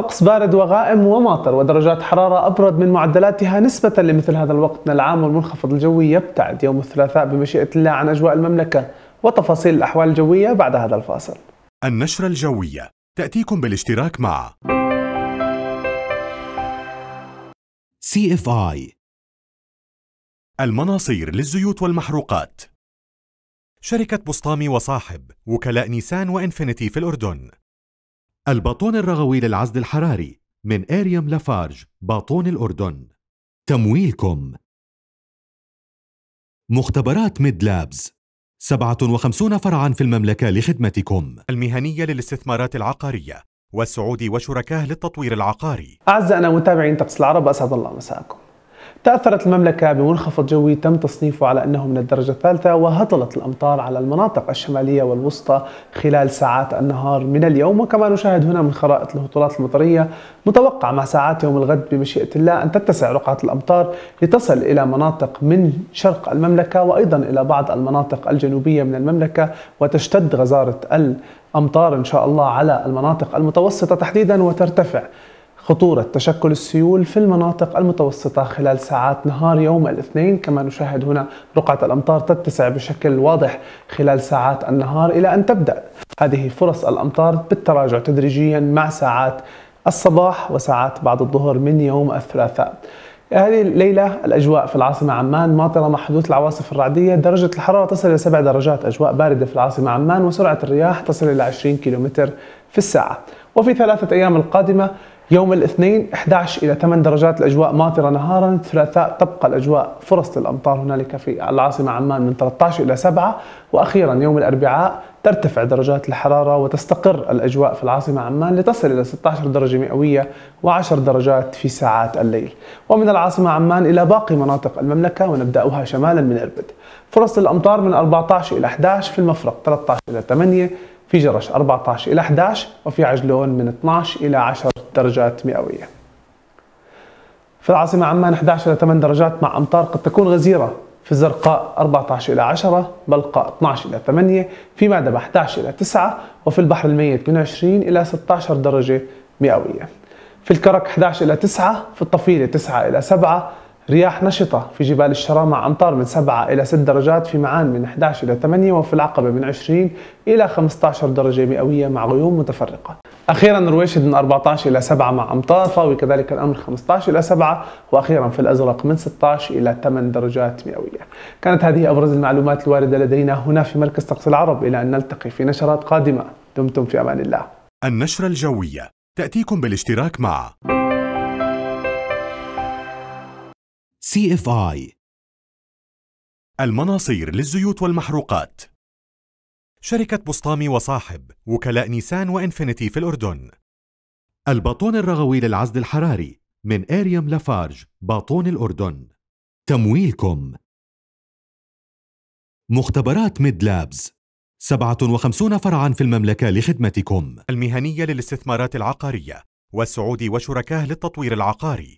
طقس بارد وغائم وماطر ودرجات حرارة أبرد من معدلاتها نسبة لمثل هذا الوقت من العام والمنخفض الجوي يبتعد يوم الثلاثاء بمشيئة الله عن أجواء المملكة وتفاصيل الأحوال الجوية بعد هذا الفاصل النشرة الجوية تأتيكم بالاشتراك مع CFI المناصير للزيوت والمحروقات شركة بسطامي وصاحب وكلاء نيسان وإنفينيتي في الأردن الباطون الرغوي للعزل الحراري من إريم لافارج باطون الأردن تمويلكم مختبرات ميد لابز 57 فرعا في المملكة لخدمتكم المهنية للاستثمارات العقارية والسعودي وشركاه للتطوير العقاري أعزائنا متابعين تقص العرب أسعد الله مساءكم تأثرت المملكة بمنخفض جوي تم تصنيفه على أنه من الدرجة الثالثة وهطلت الأمطار على المناطق الشمالية والوسطى خلال ساعات النهار من اليوم وكما نشاهد هنا من خرائط الهطولات المطرية متوقع مع ساعات يوم الغد بمشيئة الله أن تتسع رقعة الأمطار لتصل إلى مناطق من شرق المملكة وأيضا إلى بعض المناطق الجنوبية من المملكة وتشتد غزارة الأمطار إن شاء الله على المناطق المتوسطة تحديدا وترتفع خطورة تشكل السيول في المناطق المتوسطة خلال ساعات نهار يوم الاثنين كما نشاهد هنا رقعة الأمطار تتسع بشكل واضح خلال ساعات النهار إلى أن تبدأ هذه فرص الأمطار بالتراجع تدريجيا مع ساعات الصباح وساعات بعد الظهر من يوم الثلاثاء هذه الليلة الأجواء في العاصمة عمان ماطرة مع حدوث العواصف الرعدية درجة الحرارة تصل إلى 7 درجات أجواء باردة في العاصمة عمان وسرعة الرياح تصل إلى 20 كم في الساعة وفي ثلاثة أيام القادمة يوم الاثنين 11 إلى 8 درجات الأجواء ماطرة نهارا الثلاثاء تبقى الأجواء فرص للأمطار هنالك في العاصمة عمان من 13 إلى 7 وأخيرا يوم الأربعاء ترتفع درجات الحرارة وتستقر الأجواء في العاصمة عمان لتصل إلى 16 درجة مئوية و10 درجات في ساعات الليل ومن العاصمة عمان إلى باقي مناطق المملكة ونبدأها شمالا من إربد فرص الامطار من 14 إلى 11 في المفرق 13 إلى 8 في جرش 14 إلى 11 وفي عجلون من 12 إلى 10 درجات مئوية في العاصمة عمان 11 إلى 8 درجات مع أمطار قد تكون غزيرة في الزرقاء 14 إلى 10 بلقاء 12 إلى 8 في مادبة 11 إلى 9 وفي البحر الميت من 20 إلى 16 درجة مئوية في الكرك 11 إلى 9 في الطفيلة 9 إلى 7 رياح نشطة في جبال الشرامة مع أمطار من 7 إلى 6 درجات في معان من 11 إلى 8 وفي العقبة من 20 إلى 15 درجة مئوية مع غيوم متفرقة أخيرا رويشد من 14 إلى 7 مع أمطار فاوي كذلك الأمر 15 إلى 7 وأخيرا في الأزرق من 16 إلى 8 درجات مئوية كانت هذه أبرز المعلومات الواردة لدينا هنا في مركز طقس العرب إلى أن نلتقي في نشرات قادمة دمتم في أمان الله النشرة الجوية تأتيكم بالاشتراك مع CFI المناصير للزيوت والمحروقات شركة بسطامي وصاحب وكلاء نيسان وإنفينيتي في الأردن الباطون الرغوي للعزل الحراري من إيريم لافارج باطون الأردن تمويلكم مختبرات ميد لابز 57 فرعا في المملكة لخدمتكم المهنية للاستثمارات العقارية والسعودي وشركاه للتطوير العقاري